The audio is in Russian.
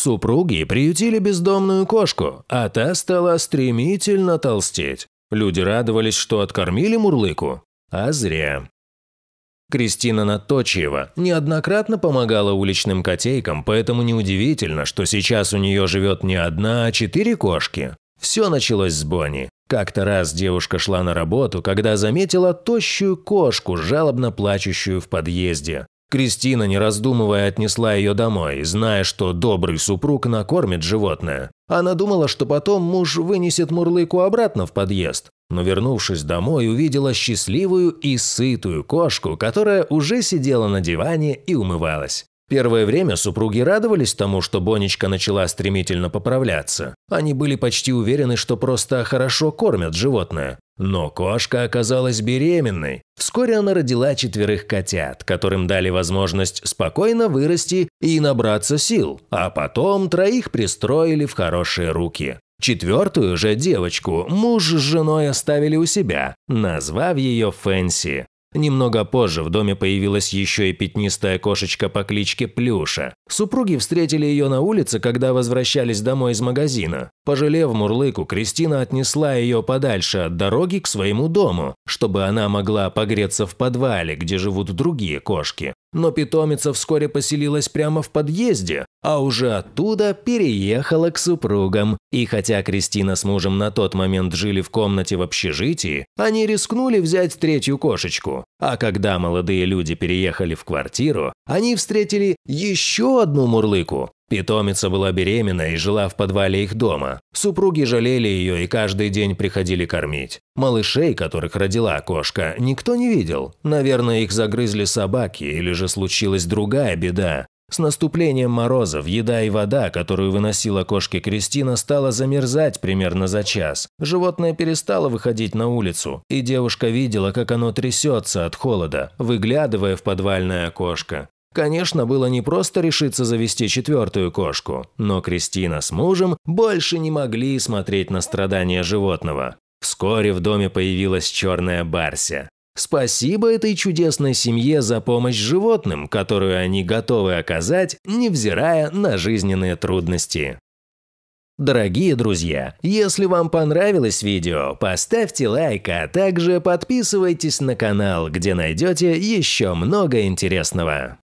Супруги приютили бездомную кошку, а та стала стремительно толстеть. Люди радовались, что откормили Мурлыку, а зря. Кристина Наточиева неоднократно помогала уличным котейкам, поэтому неудивительно, что сейчас у нее живет не одна, а четыре кошки. Все началось с Бонни. Как-то раз девушка шла на работу, когда заметила тощую кошку, жалобно плачущую в подъезде. Кристина, не раздумывая, отнесла ее домой, зная, что добрый супруг накормит животное. Она думала, что потом муж вынесет мурлыку обратно в подъезд, но, вернувшись домой, увидела счастливую и сытую кошку, которая уже сидела на диване и умывалась. Первое время супруги радовались тому, что Бонечка начала стремительно поправляться. Они были почти уверены, что просто хорошо кормят животное. Но кошка оказалась беременной. Вскоре она родила четверых котят, которым дали возможность спокойно вырасти и набраться сил, а потом троих пристроили в хорошие руки. Четвертую же девочку муж с женой оставили у себя, назвав ее Фэнси. Немного позже в доме появилась еще и пятнистая кошечка по кличке Плюша. Супруги встретили ее на улице, когда возвращались домой из магазина. Пожалев Мурлыку, Кристина отнесла ее подальше от дороги к своему дому, чтобы она могла погреться в подвале, где живут другие кошки. Но питомица вскоре поселилась прямо в подъезде, а уже оттуда переехала к супругам. И хотя Кристина с мужем на тот момент жили в комнате в общежитии, они рискнули взять третью кошечку. А когда молодые люди переехали в квартиру, они встретили еще одну мурлыку. Питомица была беременна и жила в подвале их дома. Супруги жалели ее и каждый день приходили кормить. Малышей, которых родила кошка, никто не видел. Наверное, их загрызли собаки или же случилась другая беда. С наступлением морозов еда и вода, которую выносила кошке Кристина, стала замерзать примерно за час. Животное перестало выходить на улицу, и девушка видела, как оно трясется от холода, выглядывая в подвальное окошко. Конечно, было не просто решиться завести четвертую кошку, но Кристина с мужем больше не могли смотреть на страдания животного. Вскоре в доме появилась черная Барся. Спасибо этой чудесной семье за помощь животным, которую они готовы оказать, невзирая на жизненные трудности. Дорогие друзья, если вам понравилось видео, поставьте лайк, а также подписывайтесь на канал, где найдете еще много интересного.